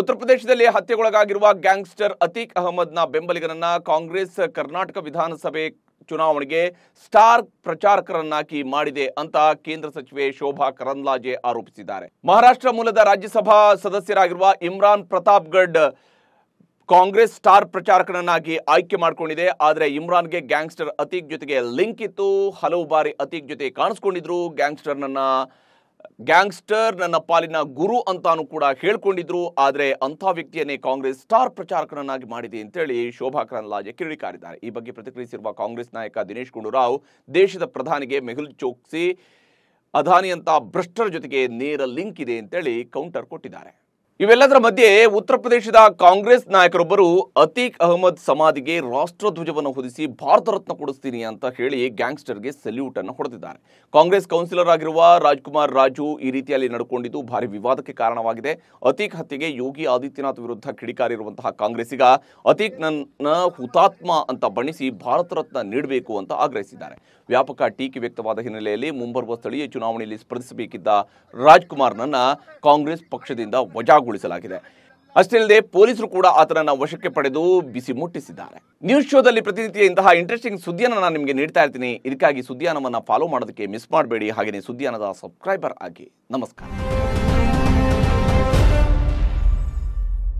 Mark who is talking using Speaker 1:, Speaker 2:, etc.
Speaker 1: ಉತ್ತರ ಪ್ರದೇಶದಲ್ಲಿ ಹತ್ಯೆಗೊಳಗಾಗಿರುವ ಗ್ಯಾಂಗ್ಸ್ಟರ್ ಅತೀಕ್ ಅಹಮದ್ನ ಬೆಂಬಲಿಗರನ್ನ ಕಾಂಗ್ರೆಸ್ ಕರ್ನಾಟಕ ವಿಧಾನಸಭೆ ಚುನಾವಣೆಗೆ ಸ್ಟಾರ್ ಪ್ರಚಾರಕರನ್ನಾಗಿ ಮಾಡಿದೆ ಅಂತ ಕೇಂದ್ರ ಸಚಿವೆ ಶೋಭಾ ಕರಂದ್ಲಾಜೆ ಆರೋಪಿಸಿದ್ದಾರೆ ಮಹಾರಾಷ್ಟ್ರ ಮೂಲದ ರಾಜ್ಯಸಭಾ ಸದಸ್ಯರಾಗಿರುವ ಇಮ್ರಾನ್ ಪ್ರತಾಪ್ಗಡ್ ಕಾಂಗ್ರೆಸ್ ಸ್ಟಾರ್ ಪ್ರಚಾರಕನನ್ನಾಗಿ ಆಯ್ಕೆ ಮಾಡಿಕೊಂಡಿದೆ ಆದರೆ ಇಮ್ರಾನ್ಗೆ ಗ್ಯಾಂಗ್ಸ್ಟರ್ ಅತೀಕ್ ಜೊತೆಗೆ ಲಿಂಕ್ ಇತ್ತು ಹಲವು ಬಾರಿ ಅತೀಕ್ ಜೊತೆ ಕಾಣಿಸ್ಕೊಂಡಿದ್ರು ಗ್ಯಾಂಗ್ಸ್ಟರ್ನನ್ನ ಗ್ಯಾಂಗ್ಸ್ಟರ್ ನನ್ನ ಪಾಲಿನ ಗುರು ಅಂತಾನು ಕೂಡ ಹೇಳ್ಕೊಂಡಿದ್ರು ಆದರೆ ಅಂಥ ವ್ಯಕ್ತಿಯನ್ನೇ ಕಾಂಗ್ರೆಸ್ ಸ್ಟಾರ್ ಪ್ರಚಾರಕನನ್ನಾಗಿ ಮಾಡಿದೆ ಅಂತೇಳಿ ಶೋಭಾ ಕರಂದ್ಲಾಜೆ ಕಿಡಿಕಾರಿದ್ದಾರೆ ಈ ಬಗ್ಗೆ ಪ್ರತಿಕ್ರಿಯಿಸಿರುವ ಕಾಂಗ್ರೆಸ್ ನಾಯಕ ದಿನೇಶ್ ಗುಂಡೂರಾವ್ ದೇಶದ ಪ್ರಧಾನಿಗೆ ಮೆಹುಲ್ ಚೋಕ್ಸಿ ಅಧಾನಿಯಂತ ಭ್ರಷ್ಟರ ಜೊತೆಗೆ ನೇರ ಲಿಂಕ್ ಇದೆ ಅಂತೇಳಿ ಕೌಂಟರ್ ಕೊಟ್ಟಿದ್ದಾರೆ ಇವೆಲ್ಲದರ ಮಧ್ಯೆ ಉತ್ತರ ಪ್ರದೇಶದ ಕಾಂಗ್ರೆಸ್ ನಾಯಕರೊಬ್ಬರು ಅತೀಕ್ ಅಹಮದ್ ಸಮಾಧಿಗೆ ರಾಷ್ಟ್ರಧ್ವಜವನ್ನು ಹೊದಿಸಿ ಭಾರತ ರತ್ನ ಕೊಡಿಸ್ತೀನಿ ಅಂತ ಹೇಳಿ ಗ್ಯಾಂಗ್ಸ್ಟರ್ಗೆ ಸೆಲ್ಯೂಟ್ ಅನ್ನು ಹೊಡೆದಿದ್ದಾರೆ ಕಾಂಗ್ರೆಸ್ ಕೌನ್ಸಿಲರ್ ಆಗಿರುವ ರಾಜ್ಕುಮಾರ್ ರಾಜು ಈ ರೀತಿಯಲ್ಲಿ ನಡ್ಕೊಂಡಿದ್ದು ಭಾರಿ ವಿವಾದಕ್ಕೆ ಕಾರಣವಾಗಿದೆ ಅತೀಕ್ ಹತ್ಯೆಗೆ ಯೋಗಿ ಆದಿತ್ಯನಾಥ್ ವಿರುದ್ಧ ಕಿಡಿಕಾರಿರುವಂತಹ ಕಾಂಗ್ರೆಸ್ಸಿಗ ಅತೀಕ್ ನನ್ನ ಹುತಾತ್ಮ ಅಂತ ಬಣ್ಣಿಸಿ ಭಾರತ ರತ್ನ ನೀಡಬೇಕು ಅಂತ ಆಗ್ರಹಿಸಿದ್ದಾರೆ ವ್ಯಾಪಕ ಟೀಕೆ ವ್ಯಕ್ತವಾದ ಹಿನ್ನೆಲೆಯಲ್ಲಿ ಮುಂಬರುವ ಸ್ಥಳೀಯ ಚುನಾವಣೆಯಲ್ಲಿ ಸ್ಪರ್ಧಿಸಬೇಕಿದ್ದ ನನ್ನ ಕಾಂಗ್ರೆಸ್ ಪಕ್ಷದಿಂದ ವಜಾಗು ಮುಕ್ತಗೊಳಿಸಲಾಗಿದೆ ಅಷ್ಟೇ ಅಲ್ಲದೆ ಪೊಲೀಸರು ಕೂಡ ಆತನನ್ನ ವಶಕ್ಕೆ ಪಡೆದು ಬಿಸಿ ಮುಟ್ಟಿಸಿದ್ದಾರೆ ನ್ಯೂಸ್ ಶೋದಲ್ಲಿ ಪ್ರತಿನಿತ್ಯ ಇಂತಹ ಇಂಟ್ರೆಸ್ಟಿಂಗ್ ಸುದ್ದಿಯನ್ನು ನಾನು ನಿಮಗೆ ನೀಡ್ತಾ ಇರ್ತೀನಿ ಇದಕ್ಕಾಗಿ ಸುದ್ದಿಯಾನವನ್ನು ಫಾಲೋ ಮಾಡೋದಕ್ಕೆ ಮಿಸ್ ಮಾಡಬೇಡಿ ಹಾಗೆಯೇ ಸುದ್ದಿಯಾನದ ಸಬ್ಸ್ಕ್ರೈಬರ್ ಆಗಿ ನಮಸ್ಕಾರ